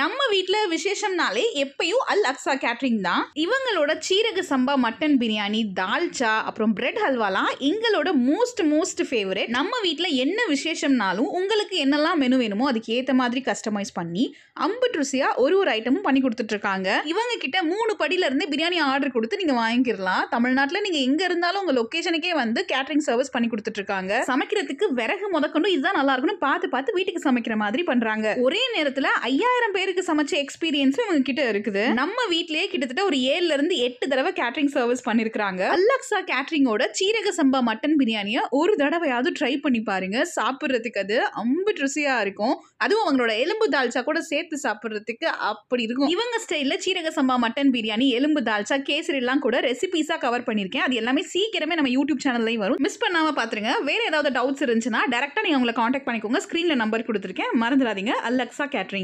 நம்ம வீட்டில் விசேஷம்னாலே எப்பயும் அல் அக்ஸா கேட்ரிங் தான் இவங்களோட சீரக சம்பா மட்டன் பிரியாணி தால்ச்சா அப்புறம் பிரெட் ஹல்வாலாம் எங்களோட மோஸ்ட் மோஸ்ட் ஃபேவரட் நம்ம வீட்டில் என்ன விசேஷம்னாலும் உங்களுக்கு என்னெல்லாம் மெனு வேணுமோ அதுக்கு ஏற்ற மாதிரி கஸ்டமைஸ் பண்ணி அம்பு ருசியாக ஒரு ஒரு ஐட்டமும் பண்ணி கொடுத்துட்ருக்காங்க இவங்க கிட்ட மூணு இருந்து பிரியாணி ஆர்டர் கொடுத்து நீங்கள் வாங்கிக்கலாம் தமிழ்நாட்டில் நீங்கள் எங்கே இருந்தாலும் உங்கள் லொக்கேஷனுக்கே வந்து கேட்ரிங் சர்வீஸ் பண்ணி கொடுத்துட்ருக்காங்க சமைக்கிறதுக்கு விறகு முதக்கொண்டு இதுதான் நல்லா இருக்கும்னு பார்த்து பார்த்து வீட்டுக்கு சமைக்கிற மாதிரி பண்ணுறாங்க ஒரே நேரத்தில் ஐயாயிரம் பேர் பேருக்கு சமைச்ச எக்ஸ்பீரியன்ஸும் இவங்க கிட்ட இருக்குது நம்ம வீட்லயே கிட்டத்தட்ட ஒரு ஏழுல இருந்து எட்டு தடவை கேட்டரிங் சர்வீஸ் பண்ணிருக்காங்க அல்லாக்ஸா கேட்டரிங்கோட சீரக சம்பா மட்டன் பிரியாணியை ஒரு தடவையாவது ட்ரை பண்ணி பாருங்க சாப்பிட்றதுக்கு அது அம்பு ருசியா இருக்கும் அதுவும் அவங்களோட எலும்பு தால்ச்சா கூட சேர்த்து சாப்பிட்றதுக்கு அப்படி இருக்கும் இவங்க ஸ்டைலில் சீரக சம்பா மட்டன் பிரியாணி எலும்பு தால்ச்சா கேசரி எல்லாம் கூட ரெசிபிஸா கவர் பண்ணியிருக்கேன் அது எல்லாமே சீக்கிரமே நம்ம யூடியூப் சேனல்லையும் வரும் மிஸ் பண்ணாமல் பார்த்துருங்க வேறு ஏதாவது டவுட்ஸ் இருந்துச்சுன்னா டேரக்டா நீங்கள் உங்களை காண்டாக்ட் பண்ணிக்கோங்க ஸ்க்ரீனில் நம்பர் கொடுத்துருக்கேன் மறந்துடாதீங்க அலெக்ஸா கேட்ரிங்